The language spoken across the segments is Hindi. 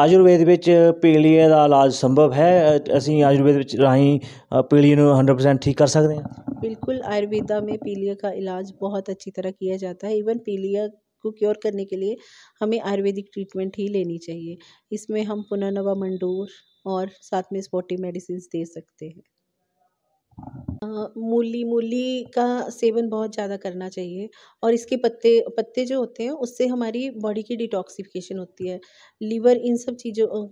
आयुर्वेद में ਪੀਲੀਏ का इलाज संभव है असं आयुर्वेद राही ਰਾਹੀਂ ਪੀਲੀਏ परसेंट ठीक कर सकते हैं बिल्कुल आयुर्वेदा में पीलिया का इलाज बहुत अच्छी तरह किया जाता है इवन पीलिया को क्योर करने के लिए हमें आयुर्वेदिक ट्रीटमेंट ही लेनी चाहिए इसमें हम पुनर्नवा मंडूर और साथ में स्पोटी मेडिसिन दे सकते हैं मूली मूली का सेवन बहुत ज़्यादा करना चाहिए और इसके पत्ते पत्ते जो होते हैं उससे हमारी बॉडी की डिटॉक्सिफिकेशन होती है लीवर इन सब चीज़ों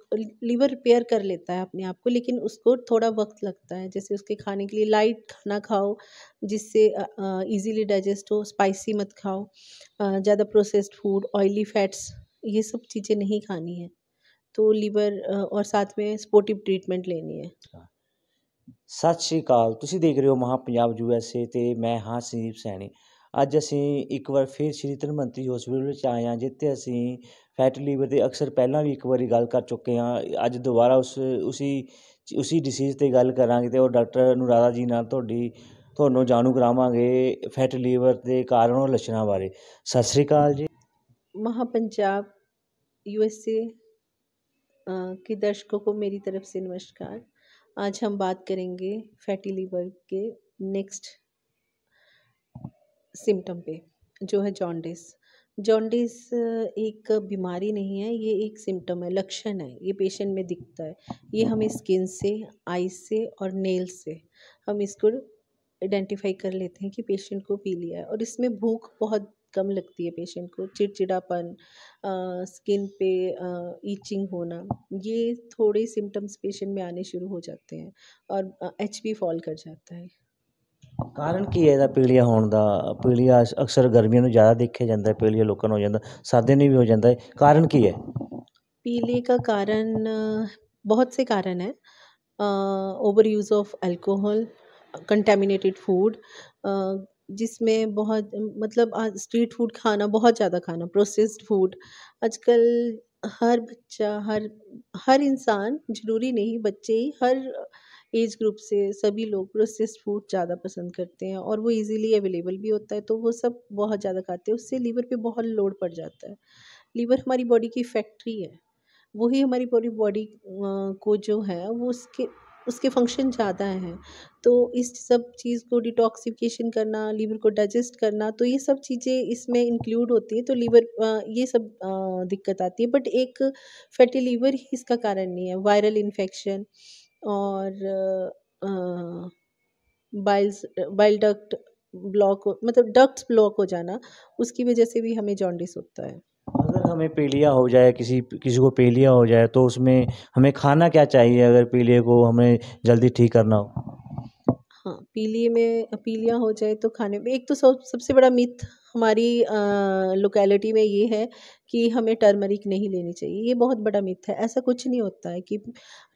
लीवर रिपेयर कर लेता है अपने आप को लेकिन उसको थोड़ा वक्त लगता है जैसे उसके खाने के लिए लाइट खाना खाओ जिससे इजीली डाइजेस्ट हो स्पाइसी मत खाओ ज़्यादा प्रोसेस्ड फूड ऑयली फैट्स ये सब चीज़ें नहीं खानी है तो लीवर और साथ में स्पोर्टिव ट्रीटमेंट लेनी है हाँ। ਸਤਿ ਸ਼੍ਰੀ ਅਕਾਲ ਤੁਸੀਂ ਦੇਖ ਰਹੇ ਹੋ ਮਹਾ ਪੰਜਾਬ ਯੂ ਐਸ ਏ ਤੇ ਮੈਂ ਹਾਂ ਸੰਦੀਪ ਸੈਣੀ ਅੱਜ ਅਸੀਂ ਇੱਕ ਵਾਰ ਫਿਰ ਸ਼੍ਰੀ ਧਨਵੰਤਰੀ ਹਸਪੀਟਲ ਵਿੱਚ ਆਏ ਹਾਂ ਜਿੱਥੇ ਅਸੀਂ ਫੈਟ ਲੀਵਰ ਦੇ ਅਕਸਰ ਪਹਿਲਾਂ ਵੀ ਇੱਕ ਵਾਰੀ ਗੱਲ ਕਰ ਚੁੱਕੇ ਹਾਂ ਅੱਜ ਦੁਬਾਰਾ ਉਸ ਉਸੀ ਉਸੀ ਡਿਸੀਜ਼ ਤੇ ਗੱਲ ਕਰਾਂਗੇ ਤੇ ਉਹ ਡਾਕਟਰ ਅਨੁਰਾਧਾ ਜੀ ਨਾਲ ਤੁਹਾਡੀ ਤੁਹਾਨੂੰ ਜਾਣੂ ਕਰਾਵਾਂਗੇ ਫੈਟ ਲੀਵਰ ਦੇ ਕਾਰਨ ਔਰ ਲੱਛਣਾਂ ਬਾਰੇ ਸਤਿ ਸ਼੍ਰੀ ਅਕਾਲ ਜੀ Maha Punjab U S A ਕੀ ਦਰਸ਼ਕੋ ਕੋ ਮੇਰੀ ਤਰਫ ਸੇ ਨਮਸਕਾਰ आज हम बात करेंगे फैटी लीवर के नेक्स्ट सिम्टम पे जो है जॉन्डिस जॉन्डिस एक बीमारी नहीं है ये एक सिम्टम है लक्षण है ये पेशेंट में दिखता है ये हमें स्किन से आई से और नेल से हम इसको आइडेंटिफाई कर लेते हैं कि पेशेंट को पी लिया है और इसमें भूख बहुत कम लगती है पेशेंट को चिड़चिड़ापन स्किन पे ईचिंग होना ये थोड़े सिम्टम्स पेशेंट में आने शुरू हो जाते हैं और एच पी फॉल कर जाता है कारण की है पीलिया होने का पीलिया अक्सर गर्मियों में ज़्यादा देखा जाता है पीलिया लोगों हो जाता सर्दी ਜਾਂਦਾ भी हो जाता है कारण की है पीले का कारण बहुत से कारण है overuse of alcohol contaminated food जिसमें बहुत मतलब आज स्ट्रीट फूड खाना बहुत ज़्यादा खाना प्रोसेस्ड फूड आजकल हर बच्चा हर हर इंसान ज़रूरी नहीं बच्चे ही हर एज ग्रुप से सभी लोग प्रोसेस्ड फूड ज़्यादा पसंद करते हैं और वो इजीली अवेलेबल भी होता है तो वो सब बहुत ज़्यादा खाते हैं उससे लीवर पे बहुत लोड पड़ जाता है लीवर हमारी बॉडी की फैक्ट्री है वही हमारी पूरी बॉडी को जो है वो उसके उसके फंक्शन ज़्यादा हैं तो इस सब चीज़ को डिटॉक्सिफिकेशन करना लीवर को डाइजेस्ट करना तो ये सब चीज़ें इसमें इंक्लूड होती हैं तो लीवर ये सब दिक्कत आती है बट एक फैटी लीवर ही इसका कारण नहीं है वायरल इन्फेक्शन और बाइल्स बाइल डक्ट ब्लॉक मतलब डक्ट्स ब्लॉक हो जाना उसकी वजह से भी हमें जॉन्डिस होता है हमें पीलिया हो जाए किसी किसी को पीलिया हो जाए तो उसमें हमें खाना क्या चाहिए अगर पीलिए को हमें जल्दी ठीक करना हो हाँ पीलिए में पीलिया हो जाए तो खाने में एक तो सब सबसे बड़ा मिथ हमारी लोकेलिटी में ये है कि हमें टर्मरिक नहीं लेनी चाहिए ये बहुत बड़ा मिथ है ऐसा कुछ नहीं होता है कि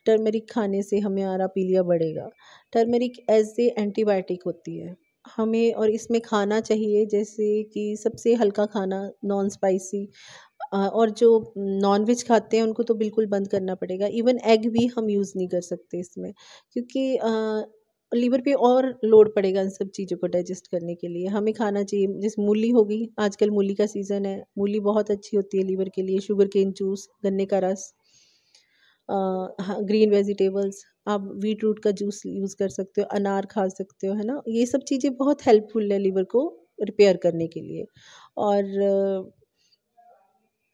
टर्मरिक खाने से हमें आरा पीलिया बढ़ेगा टर्मरिक एज ए एंटीबायोटिक होती है हमें और इसमें खाना चाहिए जैसे कि सबसे हल्का खाना नॉन स्पाइसी और जो नॉनवेज खाते हैं उनको तो बिल्कुल बंद करना पड़ेगा इवन एग भी हम यूज़ नहीं कर सकते इसमें क्योंकि लीवर पे और लोड पड़ेगा इन सब चीज़ों को डाइजेस्ट करने के लिए हमें खाना चाहिए जैसे मूली होगी आजकल मूली का सीज़न है मूली बहुत अच्छी होती है लीवर के लिए शुगर केन जूस गन्ने का रस ग्रीन वेजिटेबल्स आप वीट रूट का जूस यूज़ कर सकते हो अनार खा सकते हो है ना ये सब चीज़ें बहुत हेल्पफुल है लीवर को रिपेयर करने के लिए और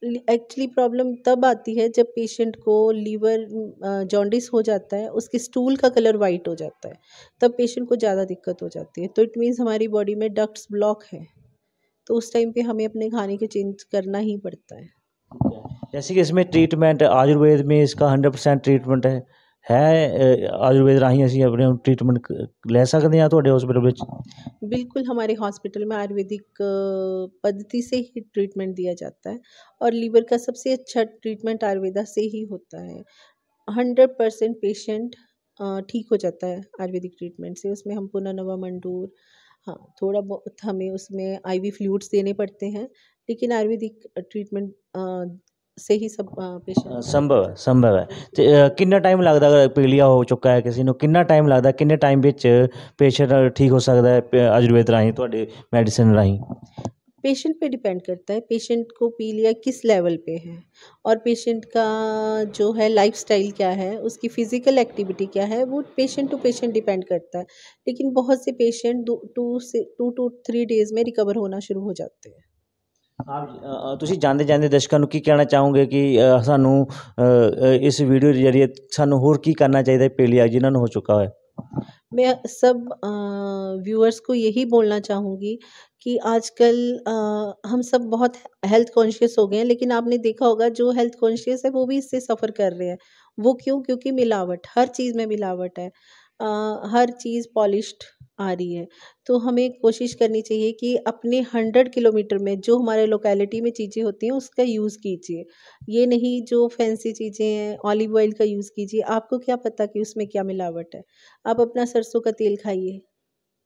एक्चुअली प्रॉब्लम तब आती है जब पेशेंट को लीवर जॉन्डिस हो जाता है उसके स्टूल का कलर वाइट हो जाता है तब पेशेंट को ज़्यादा दिक्कत हो जाती है तो इट मीन्स हमारी बॉडी में डक्ट्स ब्लॉक है तो उस टाइम पे हमें अपने खाने को चेंज करना ही पड़ता है जैसे कि इसमें ट्रीटमेंट आयुर्वेद में इसका हंड्रेड परसेंट ट्रीटमेंट है है आयुर्वेद राही असं अपने ट्रीटमेंट ਲੈ सकते हैं ਤੁਹਾਡੇ हॉस्पिटल बिल्कुल हमारे हॉस्पिटल में आयुर्वेदिक पद्धति से ही ट्रीटमेंट दिया जाता है और लीवर का सबसे अच्छा ट्रीटमेंट आयुर्वेदा से ही होता है हंड्रेड परसेंट पेशेंट ठीक हो जाता है आयुर्वेदिक ट्रीटमेंट से उसमें हम पुनः नवा मंडूर हाँ थोड़ा बहुत हमें उसमें आईवी वी देने पड़ते हैं लेकिन आयुर्वेदिक ट्रीटमेंट से ही सब ਪੇਸ਼ੈਂਟ संभव है संभव है तो ਅ, टाइम लगता अगर पीलिया हो चुका है किसी को ਨੂੰ टाइम लगता ਲੱਗਦਾ टाइम बच्चे पेशेंट ठीक हो सकता है आयुर्वेद राही तो मेडिसिन राही पेशेंट पे डिपेंड करता है पेशेंट को पीलिया किस लेवल पे है और पेशेंट का जो है लाइफस्टाइल क्या है उसकी फिजिकल एक्टिविटी क्या है वो पेशेंट टू पेशेंट डिपेंड करता है लेकिन बहुत से पेशेंट टू से टू टू थ्री डेज में रिकवर होना शुरू हो जाते हैं ਆਪ ਤੁਸੀਂ ਜਾਂਦੇ ਜਾਂਦੇ ਦਰਸ਼ਕਾਂ ਨੂੰ ਕੀ ਕਹਿਣਾ ਚਾਹੋਗੇ ਕਿ ਸਾਨੂੰ ਇਸ ਵੀਡੀਓ ਦੇ ਜ਼ਰੀਏ ਸਾਨੂੰ करना चाहिए पेलिया जिन्होंने हो चुका है मैं सब व्यूअर्स को यही बोलना चाहूँगी कि आजकल आ, हम सब बहुत हेल्थ कॉन्शियस हो गए हैं लेकिन आपने देखा होगा जो हेल्थ कॉन्शियस है वो भी इससे सफ़र कर रहे हैं वो क्यों क्योंकि मिलावट हर चीज़ में मिलावट है आ, हर चीज़ पॉलिश आ रही है तो हमें कोशिश करनी चाहिए कि अपने हंड्रेड किलोमीटर में जो हमारे लोकेलिटी में चीज़ें होती हैं उसका यूज़ कीजिए ये नहीं जो फैंसी चीज़ें हैं ऑलिव ऑयल का यूज़ कीजिए आपको क्या पता कि उसमें क्या मिलावट है आप अपना सरसों का तेल खाइए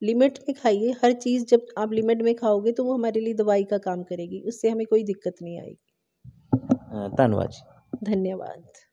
लिमिट में खाइए हर चीज़ जब आप लिमिट में खाओगे तो वो हमारे लिए दवाई का काम करेगी उससे हमें कोई दिक्कत नहीं आएगी धन्यवाद जी धन्यवाद